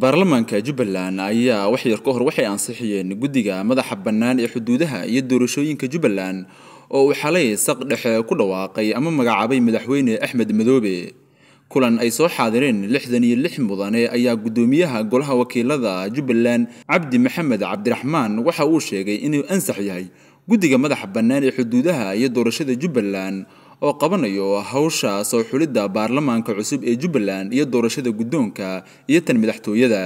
baarlamaanka jubbaland ayaa wax yar ka hor waxay ansixiyeen guddiga madaxa bannaan ee xuduudaha iyo doorashooyinka jubbaland oo uu xalay saq dhexe ku dhawaaqay ama magacaabay madaxweyne axmed madoobe kulan ay soo xaadireen lixdan iyo lix mudane ayaa guddoomiyaha golaha wakiilada jubbaland cabdi maxamed cabdiraxmaan waxa uu sheegay inuu ansax yahay guddiga madaxa bannaan ee xuduudaha iyo doorashada jubbaland oo qabanayo hawsha soo xulidda baarlamaanka cusub ee jubbaland iyo doorashada guddoonka iyo tan madaxtooyada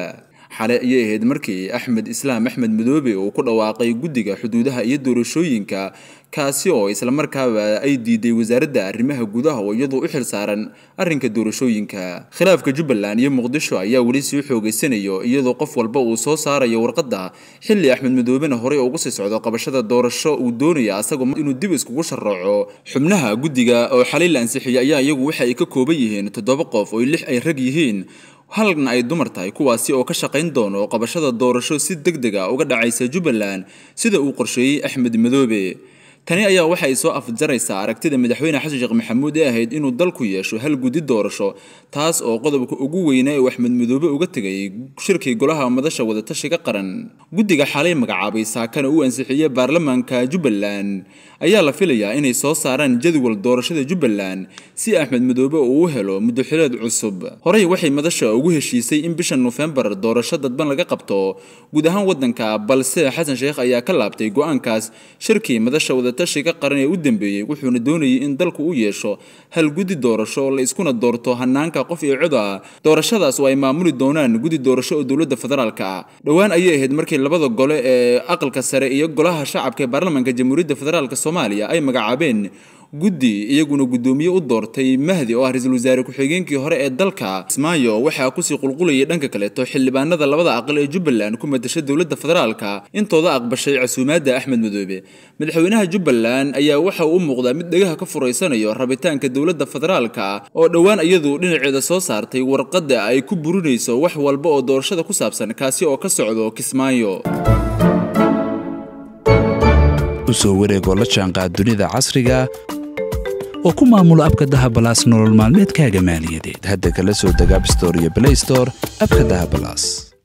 xalay ayay ahayd markii axmed islaam axmed madoobe uu ku dhawaaqay guddiga xuduudaha iyo doorashooyinka kaasi oo isla markaaba ay diiday wasaaradda arrimaha gudaha oo iyadoo u xil saaran arrinka doorashooyinka khilaafka jubbaland iyo muqdisho ayaa weli sii xoogaysanayo iyadoo qof walba uu soo saarayo warqadda xilli axmed madoobena horey ugu sii socdo qabashada doorasho uu doonaya asagoo inuu dib iskugu sharooco xubnaha guddiga oo xalay la ansixiya ayaa iyagu waxa ay ka kooban yihiin toddoba qof oo lix ay rag yihiin halgan ay dumar tahay kuwaasi oo ka shaqayn doono qabashada doorasho si deg deg a ah uga dhacaysa jubbaland sida uu qorsheeyey axmed madoobe tani ayaa waxay soo afjaraysaa aragtida madaxweyne xasan sheekh maxamuud ee ahayd inuu dalku yeesho hal guddi doorasho taas oo qodobka ugu weyna ee wax madmadoobe uga tegay shirkii golaha madasha wadatashiga qaran guddiga xalay magacaabay saakana uu ansixiyey baarlamaanka jubbaland ayaa la filayaa inay soo saaraan jadwal doorashada jubbaland si axmed madoobe uu u helo muddoxileed cusub horey waxay madasha ugu heshiisay in bisha nofembar doorasho dadban laga qabto guud ahaan waddanka balse xasan sheekh ayaa ka laabtay go-aankaas shirkii madasha wada wadatashiga qaran ee u dambeeyey wuxuuna doonayay in dalku u yeesho hal guddi doorasho oo la iskuna doorto hanaanka qof iyo cod ah doorashadaas oo ay maamuli doonaan guddi doorasho oo dowladda federaalka ah dhowaan ayay ahayd markii labada gole ee aqalka sare iyo golaha shacabka ee baarlamanka jamhuuriyadda federaalk soomaaliya ay magacaabeen guddi iyaguna guddoomiye u doortay mahdi oo ah ra-iisul wasaare ku-xigeenkii hore ee dalka kismaayo waxaa kusii qulqulayay dhanka kaleeto xildhibaanada labada aqal ee jubbaland ku madasha dowladda federaalka intooda aqbashay casuumaadda axmed madoobe madaxweynaha jubbaland ayaa waxa uu u muuqdaa mid dhegaha ka furaysanayo rabitaanka dowladda federaalka oo dhowaan iyadu dhinaceeda soo saartay warqadda ay ku burinayso wax walba oo doorashada ku saabsan kaasi oo ka socdo kismaayo usoo wareegoo la jaanqaad dunida casriga oo ku maamulo abka dahabalaas nolol maalmeedkaaga maaliyadeed hadda kala soo deg abstor iyo store abka dahabalaas